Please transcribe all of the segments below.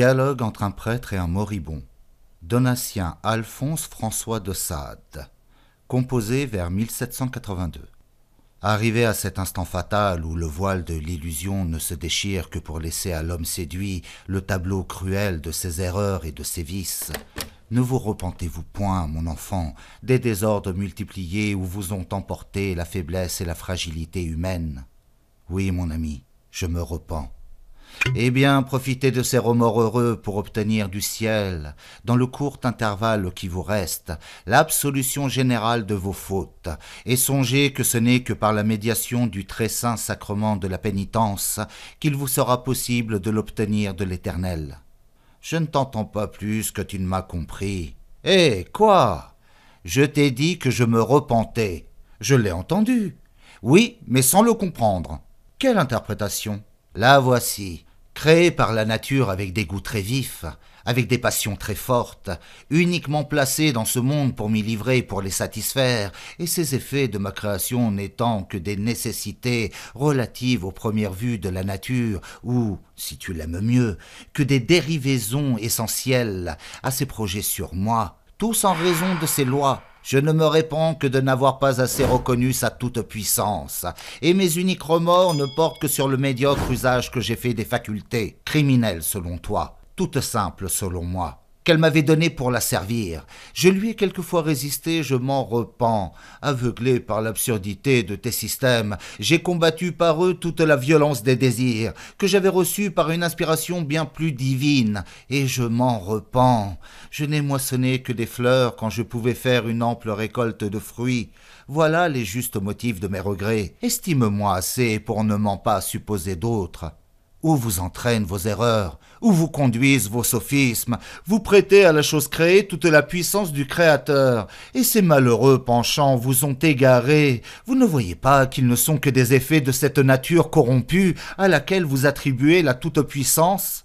Dialogue entre un prêtre et un moribond. Donatien Alphonse François de Sade. Composé vers 1782. Arrivé à cet instant fatal où le voile de l'illusion ne se déchire que pour laisser à l'homme séduit le tableau cruel de ses erreurs et de ses vices, ne vous repentez-vous point, mon enfant, des désordres multipliés où vous ont emporté la faiblesse et la fragilité humaine Oui, mon ami, je me repens. Eh bien, profitez de ces remords heureux pour obtenir du ciel, dans le court intervalle qui vous reste, l'absolution générale de vos fautes, et songez que ce n'est que par la médiation du très saint sacrement de la pénitence qu'il vous sera possible de l'obtenir de l'Éternel. Je ne t'entends pas plus que tu ne m'as compris. Eh, quoi Je t'ai dit que je me repentais. Je l'ai entendu. Oui, mais sans le comprendre. Quelle interprétation La voici créé par la nature avec des goûts très vifs, avec des passions très fortes, uniquement placé dans ce monde pour m'y livrer, pour les satisfaire, et ces effets de ma création n'étant que des nécessités relatives aux premières vues de la nature, ou, si tu l'aimes mieux, que des dérivaisons essentielles à ses projets sur moi, tous en raison de ses lois je ne me réponds que de n'avoir pas assez reconnu sa toute-puissance, et mes uniques remords ne portent que sur le médiocre usage que j'ai fait des facultés, criminelles selon toi, toutes simples selon moi qu'elle m'avait donné pour la servir. Je lui ai quelquefois résisté, je m'en repens. Aveuglé par l'absurdité de tes systèmes, j'ai combattu par eux toute la violence des désirs, que j'avais reçus par une inspiration bien plus divine, et je m'en repens. Je n'ai moissonné que des fleurs quand je pouvais faire une ample récolte de fruits. Voilà les justes motifs de mes regrets. Estime-moi assez pour ne m'en pas supposer d'autres. Où vous entraînent vos erreurs Où vous conduisent vos sophismes Vous prêtez à la chose créée toute la puissance du Créateur, et ces malheureux penchants vous ont égaré. Vous ne voyez pas qu'ils ne sont que des effets de cette nature corrompue à laquelle vous attribuez la toute-puissance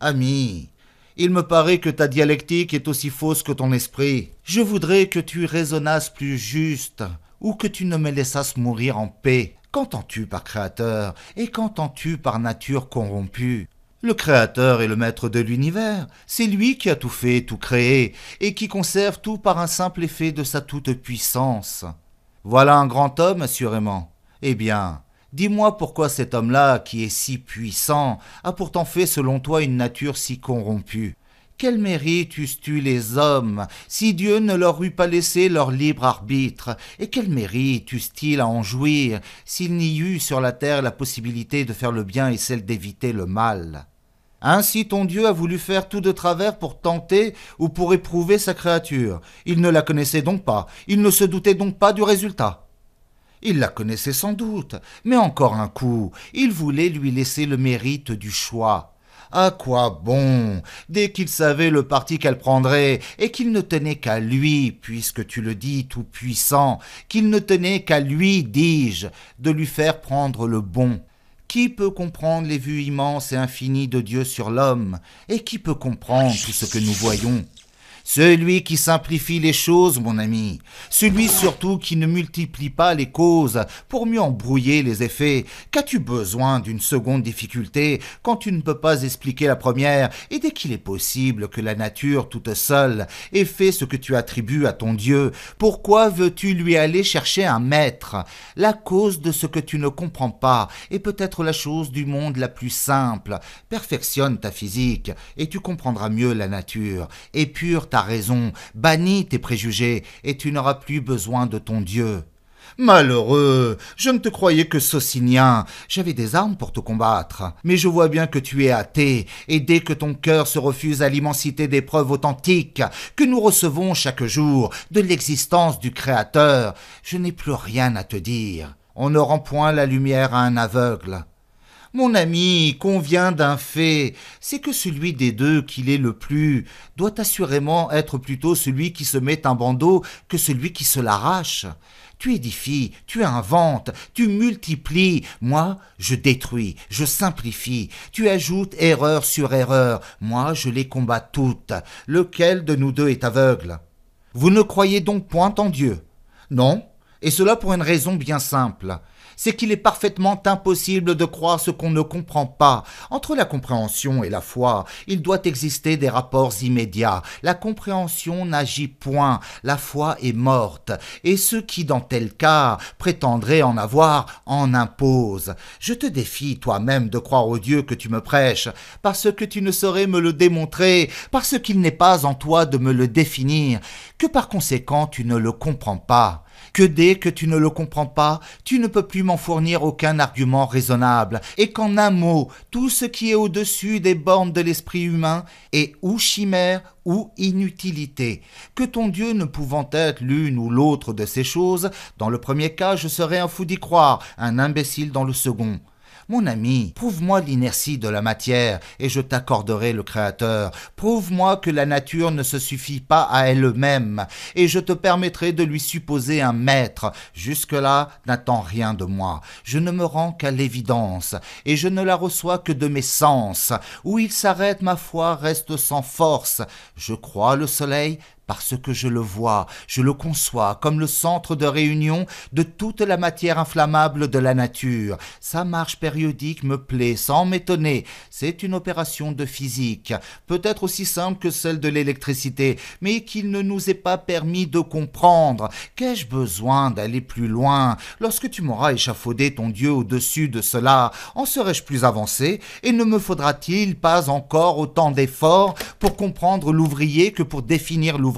Ami, il me paraît que ta dialectique est aussi fausse que ton esprit. Je voudrais que tu raisonnasses plus juste, ou que tu ne me laissasses mourir en paix. Qu'entends-tu par créateur et qu'entends-tu par nature corrompue le Créateur est le maître de l'univers, c'est lui qui a tout fait, tout créé, et qui conserve tout par un simple effet de sa toute-puissance. Voilà un grand homme, assurément. Eh bien, dis-moi pourquoi cet homme-là, qui est si puissant, a pourtant fait selon toi une nature si corrompue. Quel mérite eussent-tu les hommes si Dieu ne leur eût pas laissé leur libre arbitre Et quel mérite eussent-ils à en jouir s'il n'y eût sur la terre la possibilité de faire le bien et celle d'éviter le mal ainsi ton Dieu a voulu faire tout de travers pour tenter ou pour éprouver sa créature. Il ne la connaissait donc pas, il ne se doutait donc pas du résultat. Il la connaissait sans doute, mais encore un coup, il voulait lui laisser le mérite du choix. À quoi bon Dès qu'il savait le parti qu'elle prendrait, et qu'il ne tenait qu'à lui, puisque tu le dis tout puissant, qu'il ne tenait qu'à lui, dis-je, de lui faire prendre le bon. Qui peut comprendre les vues immenses et infinies de Dieu sur l'homme Et qui peut comprendre tout ce que nous voyons celui qui simplifie les choses, mon ami. Celui surtout qui ne multiplie pas les causes pour mieux embrouiller les effets. Qu'as-tu besoin d'une seconde difficulté quand tu ne peux pas expliquer la première et dès qu'il est possible que la nature toute seule ait fait ce que tu attribues à ton Dieu, pourquoi veux-tu lui aller chercher un maître La cause de ce que tu ne comprends pas est peut-être la chose du monde la plus simple. Perfectionne ta physique et tu comprendras mieux la nature raison, bannis tes préjugés, et tu n'auras plus besoin de ton Dieu. Malheureux, je ne te croyais que saucinien, j'avais des armes pour te combattre, mais je vois bien que tu es athée, et dès que ton cœur se refuse à l'immensité des preuves authentiques que nous recevons chaque jour de l'existence du Créateur, je n'ai plus rien à te dire. On ne rend point la lumière à un aveugle, mon ami convient d'un fait, c'est que celui des deux qui l'est le plus doit assurément être plutôt celui qui se met un bandeau que celui qui se l'arrache. Tu édifies, tu inventes, tu multiplies, moi je détruis, je simplifie, tu ajoutes erreur sur erreur, moi je les combats toutes. Lequel de nous deux est aveugle Vous ne croyez donc point en Dieu Non, et cela pour une raison bien simple c'est qu'il est parfaitement impossible de croire ce qu'on ne comprend pas. Entre la compréhension et la foi, il doit exister des rapports immédiats. La compréhension n'agit point, la foi est morte, et ceux qui, dans tel cas, prétendraient en avoir, en imposent. Je te défie toi-même de croire au Dieu que tu me prêches, parce que tu ne saurais me le démontrer, parce qu'il n'est pas en toi de me le définir, que par conséquent tu ne le comprends pas que dès que tu ne le comprends pas, tu ne peux plus m'en fournir aucun argument raisonnable, et qu'en un mot, tout ce qui est au-dessus des bornes de l'esprit humain est ou chimère ou inutilité, que ton Dieu ne pouvant être l'une ou l'autre de ces choses, dans le premier cas je serais un fou d'y croire, un imbécile dans le second. Mon ami, prouve-moi l'inertie de la matière, et je t'accorderai le Créateur. Prouve-moi que la nature ne se suffit pas à elle-même, et je te permettrai de lui supposer un maître. Jusque-là, n'attends rien de moi. Je ne me rends qu'à l'évidence, et je ne la reçois que de mes sens. Où il s'arrête, ma foi reste sans force. Je crois le soleil, parce que je le vois, je le conçois comme le centre de réunion de toute la matière inflammable de la nature. Sa marche périodique me plaît sans m'étonner. C'est une opération de physique, peut-être aussi simple que celle de l'électricité, mais qu'il ne nous est pas permis de comprendre. Qu'ai-je besoin d'aller plus loin Lorsque tu m'auras échafaudé ton Dieu au-dessus de cela, en serais-je plus avancé Et ne me faudra-t-il pas encore autant d'efforts pour comprendre l'ouvrier que pour définir l'ouvrier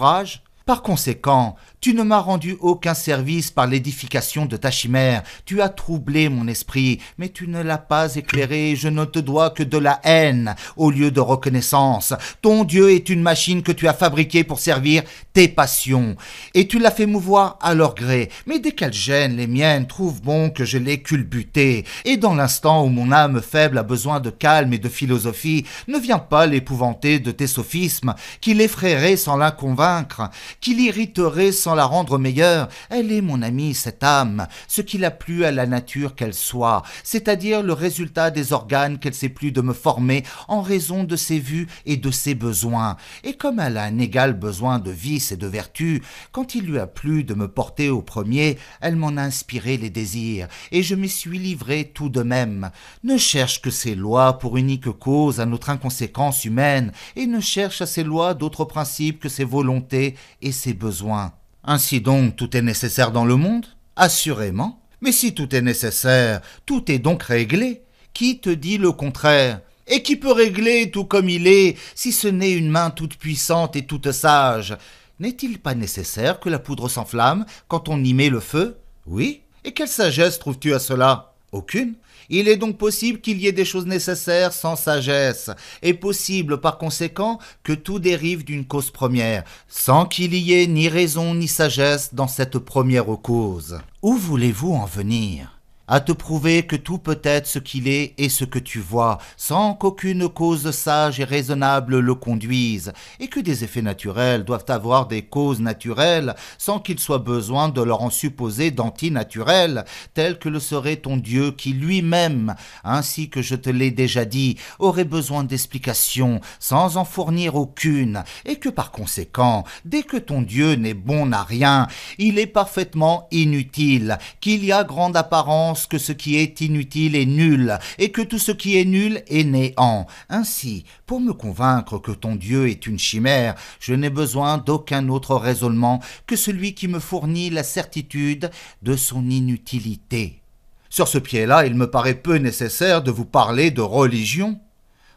par conséquent, tu ne m'as rendu aucun service par l'édification de ta chimère, tu as troublé mon esprit, mais tu ne l'as pas éclairé, je ne te dois que de la haine au lieu de reconnaissance. Ton Dieu est une machine que tu as fabriquée pour servir tes passions, et tu l'as fait mouvoir à leur gré, mais dès qu'elle gêne les miennes, trouve bon que je l'ai culbutée. et dans l'instant où mon âme faible a besoin de calme et de philosophie, ne viens pas l'épouvanter de tes sophismes, qui l'effraierait sans la convaincre, qui l'irriterait sans la rendre meilleure, elle est, mon amie, cette âme, ce qu'il a plu à la nature qu'elle soit, c'est-à-dire le résultat des organes qu'elle s'est plu de me former en raison de ses vues et de ses besoins. Et comme elle a un égal besoin de vice et de vertu, quand il lui a plu de me porter au premier, elle m'en a inspiré les désirs, et je m'y suis livré tout de même. Ne cherche que ces lois pour unique cause à notre inconséquence humaine, et ne cherche à ces lois d'autres principes que ses volontés et ses besoins. Ainsi donc tout est nécessaire dans le monde Assurément. Mais si tout est nécessaire, tout est donc réglé. Qui te dit le contraire Et qui peut régler tout comme il est, si ce n'est une main toute puissante et toute sage N'est-il pas nécessaire que la poudre s'enflamme quand on y met le feu Oui. Et quelle sagesse trouves-tu à cela Aucune. Il est donc possible qu'il y ait des choses nécessaires sans sagesse, et possible par conséquent que tout dérive d'une cause première, sans qu'il y ait ni raison ni sagesse dans cette première cause. Où voulez-vous en venir à te prouver que tout peut être ce qu'il est et ce que tu vois, sans qu'aucune cause sage et raisonnable le conduise, et que des effets naturels doivent avoir des causes naturelles, sans qu'il soit besoin de leur en supposer d'antinaturelles, tel que le serait ton Dieu qui lui-même, ainsi que je te l'ai déjà dit, aurait besoin d'explications, sans en fournir aucune, et que par conséquent, dès que ton Dieu n'est bon à rien, il est parfaitement inutile, qu'il y a grande apparence que ce qui est inutile est nul, et que tout ce qui est nul est néant. Ainsi, pour me convaincre que ton Dieu est une chimère, je n'ai besoin d'aucun autre raisonnement que celui qui me fournit la certitude de son inutilité. Sur ce pied-là, il me paraît peu nécessaire de vous parler de religion.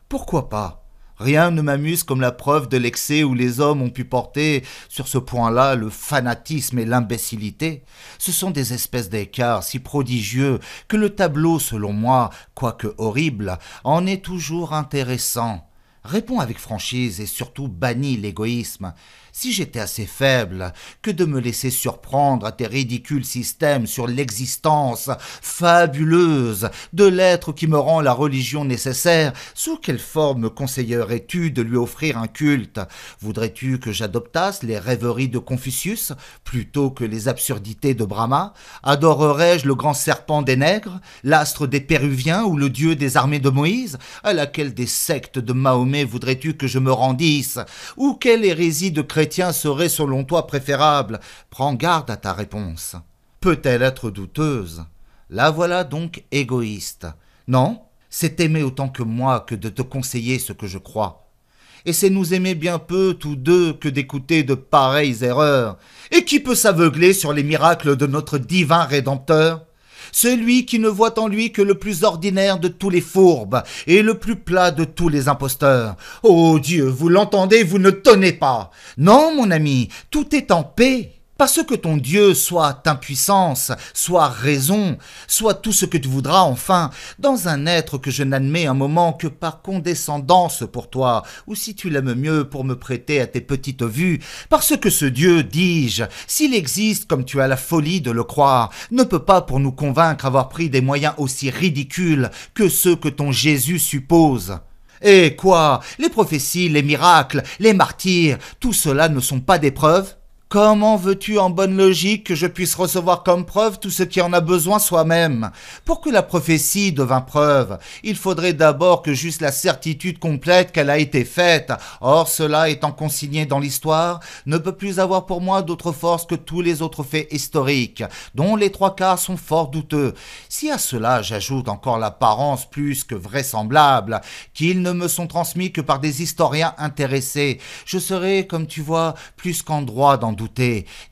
Pourquoi pas Rien ne m'amuse comme la preuve de l'excès où les hommes ont pu porter, sur ce point-là, le fanatisme et l'imbécilité. Ce sont des espèces d'écarts si prodigieux que le tableau, selon moi, quoique horrible, en est toujours intéressant. Réponds avec franchise et surtout bannis l'égoïsme si j'étais assez faible que de me laisser surprendre à tes ridicules systèmes sur l'existence fabuleuse de l'être qui me rend la religion nécessaire, sous quelle forme conseillerais-tu de lui offrir un culte Voudrais-tu que j'adoptasse les rêveries de Confucius plutôt que les absurdités de Brahma Adorerais-je le grand serpent des nègres, l'astre des Péruviens ou le dieu des armées de Moïse À laquelle des sectes de Mahomet voudrais-tu que je me rendisse Ou quelle hérésie de chrétien serait selon toi préférable Prends garde à ta réponse. Peut-elle être douteuse La voilà donc égoïste. Non, c'est aimer autant que moi que de te conseiller ce que je crois. Et c'est nous aimer bien peu tous deux que d'écouter de pareilles erreurs. Et qui peut s'aveugler sur les miracles de notre divin Rédempteur celui qui ne voit en lui que le plus ordinaire de tous les fourbes et le plus plat de tous les imposteurs. oh Dieu, vous l'entendez, vous ne tenez pas. Non, mon ami, tout est en paix. Parce que ton Dieu soit impuissance, soit raison, soit tout ce que tu voudras enfin, dans un être que je n'admets un moment que par condescendance pour toi, ou si tu l'aimes mieux pour me prêter à tes petites vues, parce que ce Dieu, dis-je, s'il existe comme tu as la folie de le croire, ne peut pas pour nous convaincre avoir pris des moyens aussi ridicules que ceux que ton Jésus suppose. Et eh quoi Les prophéties, les miracles, les martyrs, tout cela ne sont pas des preuves Comment veux-tu en bonne logique que je puisse recevoir comme preuve tout ce qui en a besoin soi-même Pour que la prophétie devint preuve, il faudrait d'abord que juste la certitude complète qu'elle a été faite. Or, cela étant consigné dans l'histoire, ne peut plus avoir pour moi d'autre force que tous les autres faits historiques, dont les trois cas sont fort douteux. Si à cela j'ajoute encore l'apparence plus que vraisemblable, qu'ils ne me sont transmis que par des historiens intéressés, je serai, comme tu vois, plus qu'en droit d'en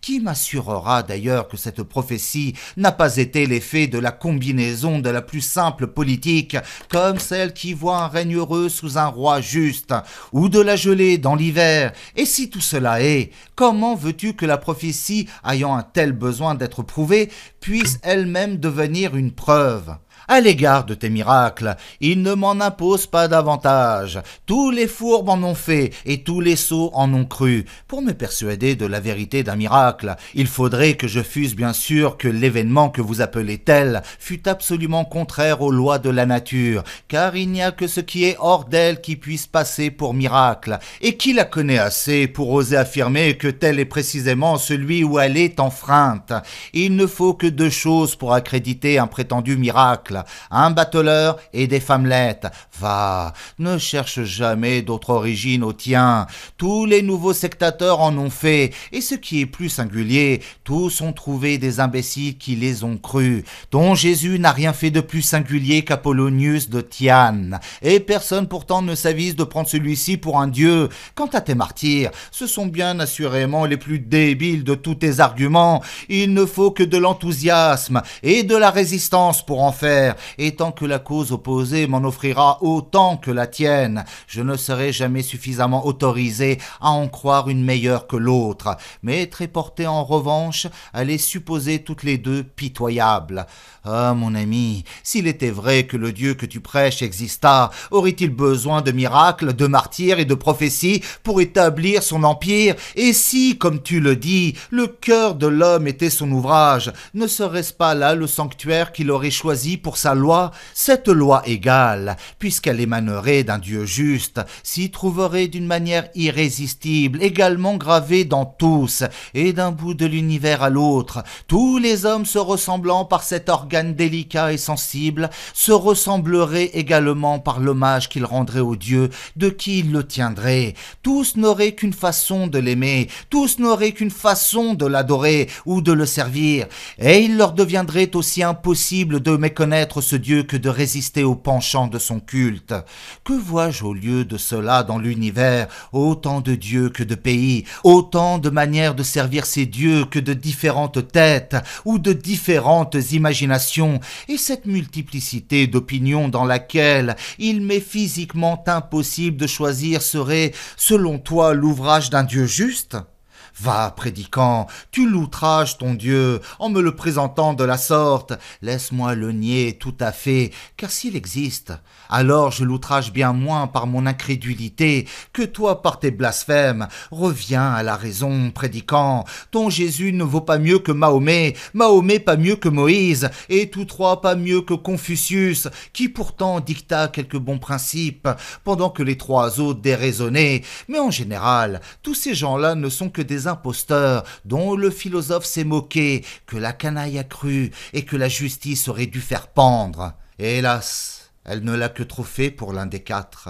qui m'assurera d'ailleurs que cette prophétie n'a pas été l'effet de la combinaison de la plus simple politique, comme celle qui voit un règne heureux sous un roi juste, ou de la gelée dans l'hiver Et si tout cela est, comment veux-tu que la prophétie, ayant un tel besoin d'être prouvée, puisse elle-même devenir une preuve à l'égard de tes miracles. Il ne m'en impose pas davantage. Tous les fourbes en ont fait et tous les sots en ont cru. Pour me persuader de la vérité d'un miracle, il faudrait que je fusse bien sûr que l'événement que vous appelez tel fut absolument contraire aux lois de la nature, car il n'y a que ce qui est hors d'elle qui puisse passer pour miracle, et qui la connaît assez pour oser affirmer que tel est précisément celui où elle est enfreinte. Il ne faut que deux choses pour accréditer un prétendu miracle un bateleur et des femmelettes. Va, ne cherche jamais d'autre origine au tien. Tous les nouveaux sectateurs en ont fait, et ce qui est plus singulier, tous ont trouvé des imbéciles qui les ont crus. Dont Jésus n'a rien fait de plus singulier qu'Apollonius de Tiane, et personne pourtant ne s'avise de prendre celui-ci pour un dieu. Quant à tes martyrs, ce sont bien assurément les plus débiles de tous tes arguments. Il ne faut que de l'enthousiasme et de la résistance pour en faire et tant que la cause opposée m'en offrira autant que la tienne, je ne serai jamais suffisamment autorisé à en croire une meilleure que l'autre, mais très porté en revanche à les supposer toutes les deux pitoyables. Ah, mon ami, s'il était vrai que le Dieu que tu prêches existât, aurait-il besoin de miracles, de martyrs et de prophéties pour établir son empire Et si, comme tu le dis, le cœur de l'homme était son ouvrage, ne serait-ce pas là le sanctuaire qu'il aurait choisi pour sa loi, cette loi égale, puisqu'elle émanerait d'un Dieu juste, s'y trouverait d'une manière irrésistible, également gravée dans tous, et d'un bout de l'univers à l'autre, tous les hommes se ressemblant par cet organe délicat et sensible, se ressembleraient également par l'hommage qu'ils rendraient au Dieu, de qui ils le tiendraient. » Tous n'auraient qu'une façon de l'aimer, tous n'auraient qu'une façon de l'adorer ou de le servir, et il leur deviendrait aussi impossible de méconnaître ce Dieu que de résister aux penchants de son culte. Que vois-je au lieu de cela dans l'univers Autant de dieux que de pays, autant de manières de servir ces dieux que de différentes têtes ou de différentes imaginations, et cette multiplicité d'opinions dans laquelle il m'est physiquement impossible de choisir serait, selon toi, l'ouvrage d'un Dieu juste Va, prédicant, tu l'outrages ton Dieu en me le présentant de la sorte. Laisse-moi le nier tout à fait, car s'il existe, alors je l'outrage bien moins par mon incrédulité que toi par tes blasphèmes. Reviens à la raison, prédicant. Ton Jésus ne vaut pas mieux que Mahomet, Mahomet pas mieux que Moïse, et tous trois pas mieux que Confucius, qui pourtant dicta quelques bons principes, pendant que les trois autres déraisonnaient. Mais en général, tous ces gens-là ne sont que des imposteurs dont le philosophe s'est moqué, que la canaille a cru et que la justice aurait dû faire pendre. Hélas, elle ne l'a que trop fait pour l'un des quatre.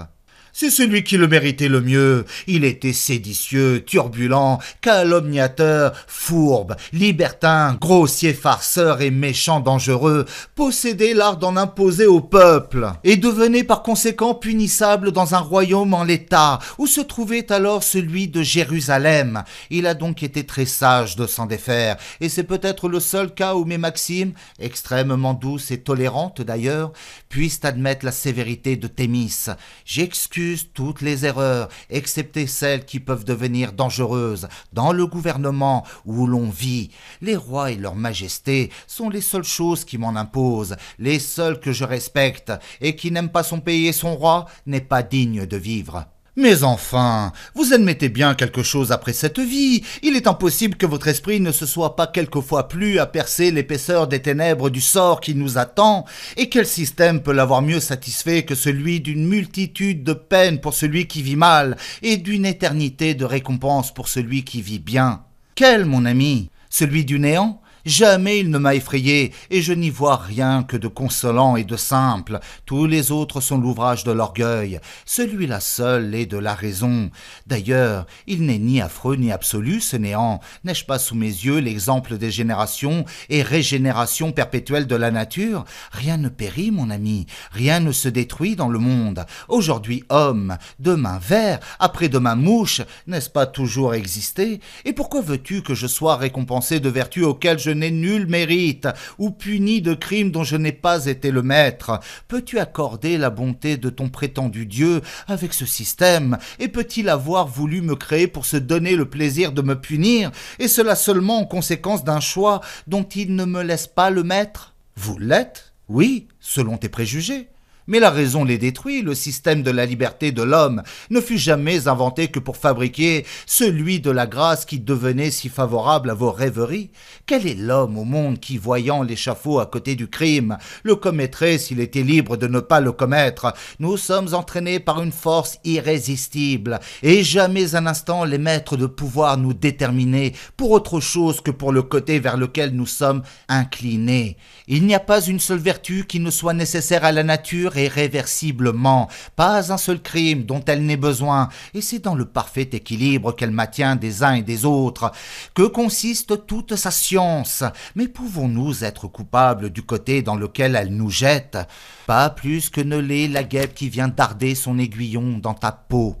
C'est celui qui le méritait le mieux. Il était séditieux, turbulent, calomniateur, fourbe, libertin, grossier farceur et méchant dangereux, possédait l'art d'en imposer au peuple, et devenait par conséquent punissable dans un royaume en l'état, où se trouvait alors celui de Jérusalem. Il a donc été très sage de s'en défaire, et c'est peut-être le seul cas où mes maximes, extrêmement douces et tolérantes d'ailleurs, puissent admettre la sévérité de Thémis. J'excuse toutes les erreurs, excepté celles qui peuvent devenir dangereuses dans le gouvernement où l'on vit. Les rois et leurs majestés sont les seules choses qui m'en imposent, les seuls que je respecte, et qui n'aime pas son pays et son roi n'est pas digne de vivre. Mais enfin, vous admettez bien quelque chose après cette vie. Il est impossible que votre esprit ne se soit pas quelquefois plus à percer l'épaisseur des ténèbres du sort qui nous attend. Et quel système peut l'avoir mieux satisfait que celui d'une multitude de peines pour celui qui vit mal et d'une éternité de récompenses pour celui qui vit bien? Quel, mon ami? Celui du néant? Jamais il ne m'a effrayé, et je n'y vois rien que de consolant et de simple. Tous les autres sont l'ouvrage de l'orgueil. Celui-là seul est de la raison. D'ailleurs, il n'est ni affreux ni absolu, ce néant. N'ai-je pas sous mes yeux l'exemple des générations et régénération perpétuelle de la nature Rien ne périt, mon ami. Rien ne se détruit dans le monde. Aujourd'hui homme, demain ver, après-demain mouche, n'est-ce pas toujours existé Et pourquoi veux-tu que je sois récompensé de vertus auxquelles je n'ai nul mérite, ou puni de crimes dont je n'ai pas été le maître. Peux-tu accorder la bonté de ton prétendu Dieu avec ce système, et peut-il avoir voulu me créer pour se donner le plaisir de me punir, et cela seulement en conséquence d'un choix dont il ne me laisse pas le maître Vous l'êtes, oui, selon tes préjugés. Mais la raison les détruit, le système de la liberté de l'homme ne fut jamais inventé que pour fabriquer celui de la grâce qui devenait si favorable à vos rêveries. Quel est l'homme au monde qui, voyant l'échafaud à côté du crime, le commettrait s'il était libre de ne pas le commettre Nous sommes entraînés par une force irrésistible, et jamais un instant les maîtres de pouvoir nous déterminer pour autre chose que pour le côté vers lequel nous sommes inclinés. Il n'y a pas une seule vertu qui ne soit nécessaire à la nature réversiblement, pas un seul crime dont elle n'ait besoin, et c'est dans le parfait équilibre qu'elle maintient des uns et des autres, que consiste toute sa science. Mais pouvons-nous être coupables du côté dans lequel elle nous jette Pas plus que ne l'est la guêpe qui vient darder son aiguillon dans ta peau.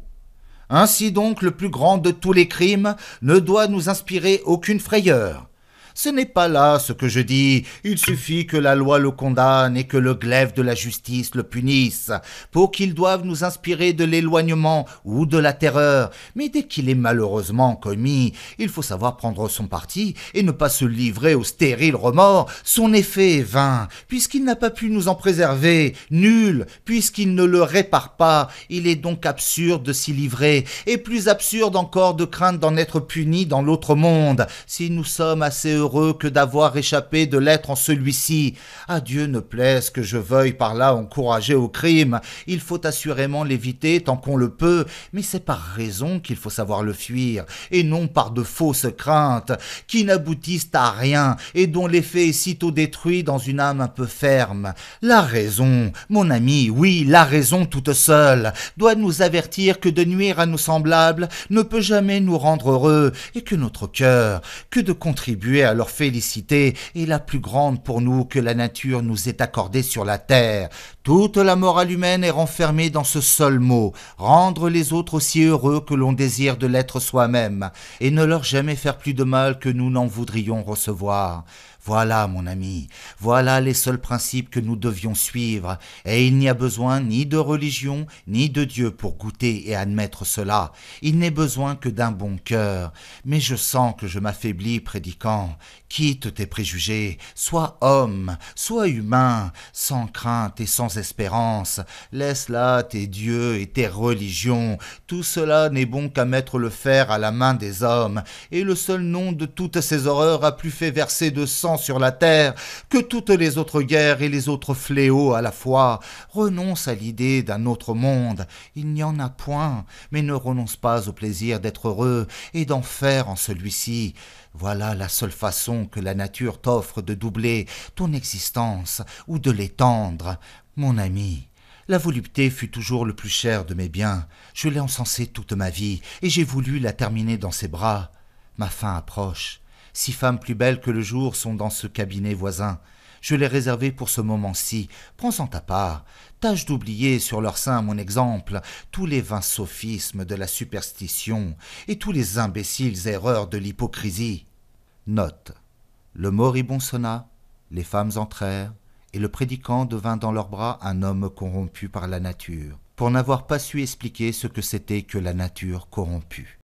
Ainsi donc, le plus grand de tous les crimes ne doit nous inspirer aucune frayeur. Ce n'est pas là ce que je dis. Il suffit que la loi le condamne et que le glaive de la justice le punisse, pour qu'il doive nous inspirer de l'éloignement ou de la terreur. Mais dès qu'il est malheureusement commis, il faut savoir prendre son parti et ne pas se livrer au stérile remords. Son effet est vain, puisqu'il n'a pas pu nous en préserver, nul, puisqu'il ne le répare pas. Il est donc absurde de s'y livrer, et plus absurde encore de craindre d'en être puni dans l'autre monde. Si nous sommes assez heureux que d'avoir échappé de l'être en celui-ci. À Dieu ne plaise que je veuille par là encourager au crime. Il faut assurément l'éviter tant qu'on le peut, mais c'est par raison qu'il faut savoir le fuir, et non par de fausses craintes, qui n'aboutissent à rien, et dont l'effet est sitôt détruit dans une âme un peu ferme. La raison, mon ami, oui, la raison toute seule, doit nous avertir que de nuire à nos semblables ne peut jamais nous rendre heureux, et que notre cœur, que de contribuer à leur félicité est la plus grande pour nous que la nature nous ait accordée sur la terre. Toute la morale humaine est renfermée dans ce seul mot, rendre les autres aussi heureux que l'on désire de l'être soi-même, et ne leur jamais faire plus de mal que nous n'en voudrions recevoir. Voilà, mon ami, voilà les seuls principes que nous devions suivre, et il n'y a besoin ni de religion, ni de Dieu pour goûter et admettre cela. Il n'est besoin que d'un bon cœur. Mais je sens que je m'affaiblis, prédicant. Quitte tes préjugés, sois homme, sois humain, sans crainte et sans espérance. Laisse là tes dieux et tes religions. Tout cela n'est bon qu'à mettre le fer à la main des hommes, et le seul nom de toutes ces horreurs a plus fait verser de sang sur la terre que toutes les autres guerres et les autres fléaux à la fois. Renonce à l'idée d'un autre monde, il n'y en a point, mais ne renonce pas au plaisir d'être heureux et d'en faire en celui-ci. Voilà la seule façon que la nature t'offre de doubler ton existence ou de l'étendre. Mon ami, la volupté fut toujours le plus cher de mes biens. Je l'ai encensée toute ma vie, et j'ai voulu la terminer dans ses bras. Ma fin approche. Six femmes plus belles que le jour sont dans ce cabinet voisin. Je l'ai réservé pour ce moment-ci. Prends-en ta part. Tâche d'oublier sur leur sein mon exemple, tous les vains sophismes de la superstition et tous les imbéciles erreurs de l'hypocrisie. Note. Le moribond sonna, les femmes entrèrent, et le prédicant devint dans leurs bras un homme corrompu par la nature, pour n'avoir pas su expliquer ce que c'était que la nature corrompue.